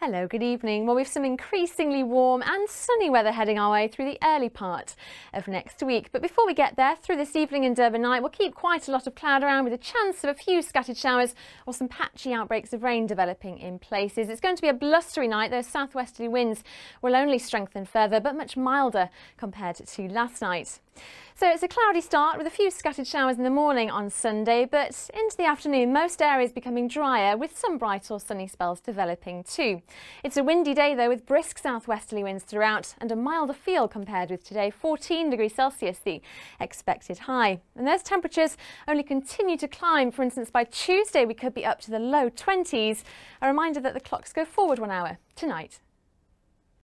Hello, good evening. Well, we've some increasingly warm and sunny weather heading our way through the early part of next week. But before we get there, through this evening and Durban night, we'll keep quite a lot of cloud around with a chance of a few scattered showers or some patchy outbreaks of rain developing in places. It's going to be a blustery night. Those southwesterly winds will only strengthen further, but much milder compared to last night. So it's a cloudy start with a few scattered showers in the morning on Sunday, but into the afternoon most areas becoming drier with some bright or sunny spells developing too. It's a windy day though with brisk southwesterly winds throughout and a milder feel compared with today, 14 degrees Celsius the expected high. And those temperatures only continue to climb. For instance, by Tuesday we could be up to the low 20s. A reminder that the clocks go forward one hour tonight.